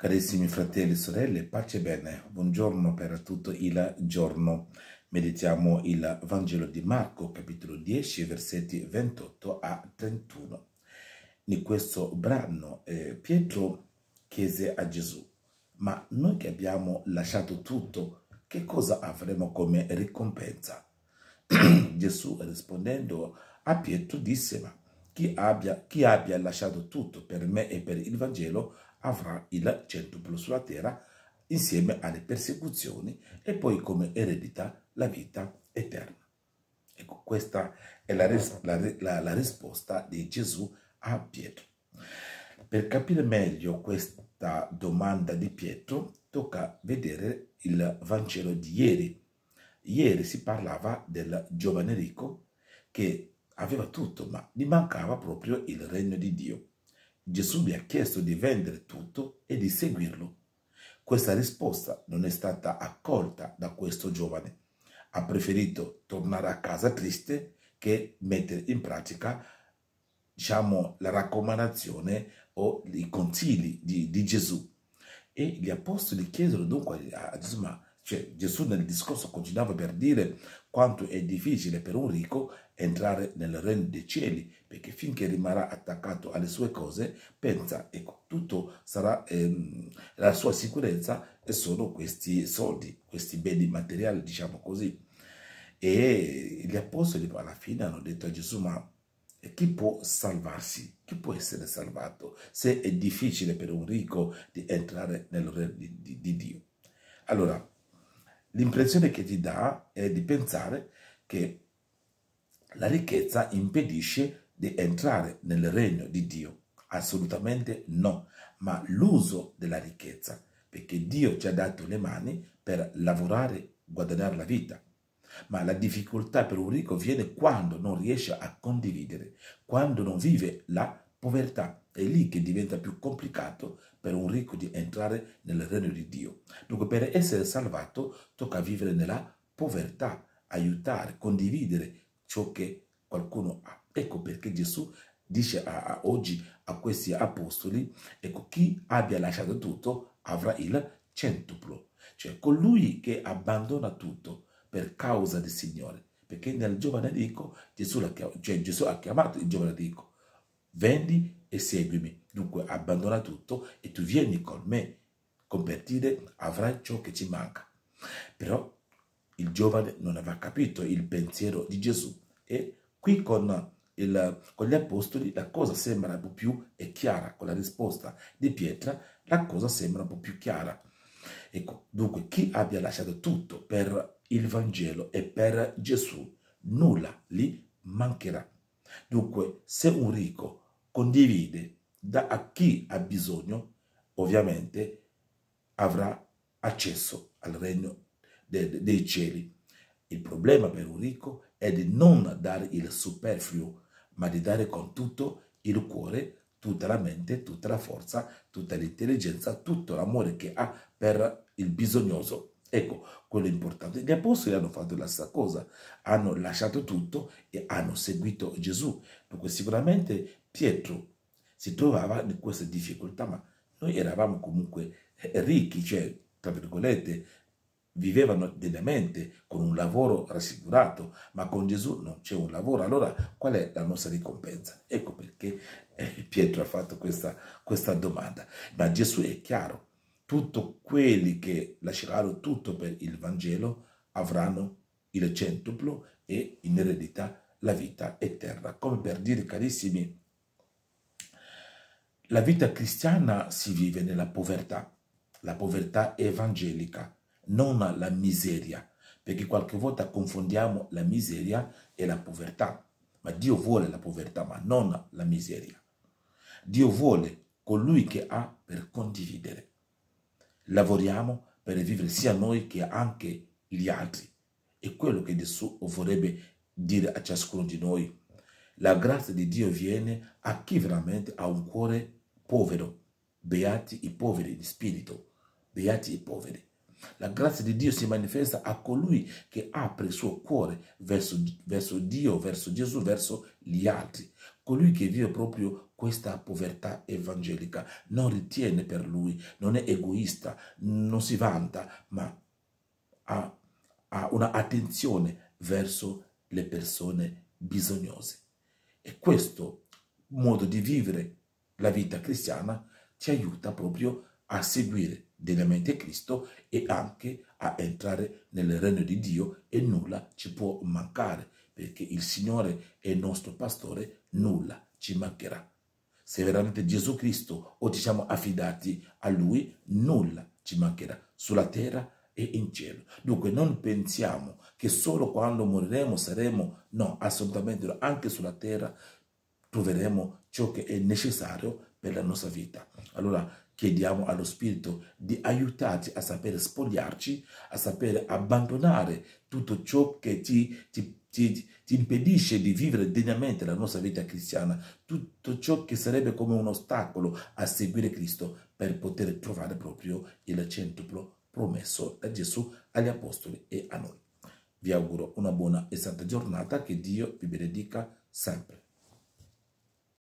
Carissimi fratelli e sorelle, pace e bene. Buongiorno per tutto il giorno. Meditiamo il Vangelo di Marco, capitolo 10, versetti 28 a 31. In questo brano eh, Pietro chiese a Gesù, ma noi che abbiamo lasciato tutto, che cosa avremo come ricompensa? Gesù rispondendo a Pietro disse, ma chi abbia, chi abbia lasciato tutto per me e per il Vangelo avrà il centuplo sulla terra insieme alle persecuzioni e poi come eredità la vita eterna. Ecco, questa è la, la, la, la risposta di Gesù a Pietro. Per capire meglio questa domanda di Pietro, tocca vedere il Vangelo di ieri. Ieri si parlava del giovane ricco che aveva tutto, ma gli mancava proprio il regno di Dio. Gesù gli ha chiesto di vendere tutto e di seguirlo. Questa risposta non è stata accolta da questo giovane. Ha preferito tornare a casa triste che mettere in pratica diciamo, la raccomandazione o i consigli di, di Gesù. E gli apostoli chiesero dunque a Gesù, ma cioè, Gesù nel discorso continuava per dire quanto è difficile per un ricco entrare nel regno dei cieli, perché finché rimarrà attaccato alle sue cose, pensa, ecco, tutto sarà, ehm, la sua sicurezza e sono questi soldi, questi beni materiali, diciamo così. E gli apostoli alla fine hanno detto a Gesù, ma chi può salvarsi? Chi può essere salvato se è difficile per un ricco di entrare nel regno di, di, di Dio? Allora, L'impressione che ti dà è di pensare che la ricchezza impedisce di entrare nel regno di Dio. Assolutamente no, ma l'uso della ricchezza, perché Dio ci ha dato le mani per lavorare, guadagnare la vita. Ma la difficoltà per un ricco viene quando non riesce a condividere, quando non vive la povertà. È lì che diventa più complicato per un ricco di entrare nel regno di Dio. Dunque per essere salvato tocca vivere nella povertà, aiutare, condividere ciò che qualcuno ha. Ecco perché Gesù dice a, a oggi a questi apostoli, ecco chi abbia lasciato tutto avrà il centuplo, cioè colui che abbandona tutto per causa del Signore. Perché nel giovane ricco Gesù, cioè Gesù ha chiamato il giovane ricco Vendi e seguimi. Dunque abbandona tutto e tu vieni con me. Convertire avrai ciò che ci manca. Però il giovane non aveva capito il pensiero di Gesù e qui con, il, con gli apostoli la cosa sembra un po' più chiara, con la risposta di Pietra la cosa sembra un po' più chiara. Ecco, dunque chi abbia lasciato tutto per il Vangelo e per Gesù, nulla gli mancherà. Dunque, se un ricco condivide da a chi ha bisogno, ovviamente avrà accesso al regno dei, dei cieli. Il problema per un ricco è di non dare il superfluo, ma di dare con tutto il cuore, tutta la mente, tutta la forza, tutta l'intelligenza, tutto l'amore che ha per il bisognoso. Ecco, quello è importante. Gli apostoli hanno fatto la stessa cosa, hanno lasciato tutto e hanno seguito Gesù. Dunque sicuramente Pietro si trovava in queste difficoltà, ma noi eravamo comunque eh, ricchi, cioè, tra virgolette, vivevano degnamente con un lavoro rassicurato, ma con Gesù non c'è un lavoro. Allora qual è la nostra ricompensa? Ecco perché eh, Pietro ha fatto questa, questa domanda. Ma Gesù è chiaro, tutti quelli che lasceranno tutto per il Vangelo avranno il centuplo e in eredità la vita eterna. Come per dire, carissimi, la vita cristiana si vive nella povertà, la povertà evangelica, non la miseria, perché qualche volta confondiamo la miseria e la povertà, ma Dio vuole la povertà, ma non la miseria. Dio vuole colui che ha per condividere lavoriamo per vivere sia noi che anche gli altri. E quello che Gesù vorrebbe dire a ciascuno di noi. La grazia di Dio viene a chi veramente ha un cuore povero. Beati i poveri di spirito, beati i poveri. La grazia di Dio si manifesta a colui che apre il suo cuore verso, verso Dio, verso Gesù, verso gli altri. Colui che vive proprio questa povertà evangelica non ritiene per lui, non è egoista, non si vanta, ma ha, ha una verso le persone bisognose. E questo modo di vivere la vita cristiana ci aiuta proprio a seguire degnamente Cristo e anche a entrare nel regno di Dio e nulla ci può mancare perché il Signore è il nostro pastore, nulla ci mancherà. Se veramente Gesù Cristo o ci siamo affidati a Lui, nulla ci mancherà sulla terra e in cielo. Dunque non pensiamo che solo quando moriremo saremo, no, assolutamente no, anche sulla terra troveremo ciò che è necessario per la nostra vita. Allora Chiediamo allo Spirito di aiutarci a sapere spogliarci, a sapere abbandonare tutto ciò che ti, ti ti, ti, impedisce di vivere degnamente la nostra vita cristiana, tutto ciò che sarebbe come un ostacolo a seguire Cristo per poter trovare proprio il centuplo promesso da Gesù agli Apostoli e a noi. Vi auguro una buona e santa giornata, che Dio vi benedica sempre.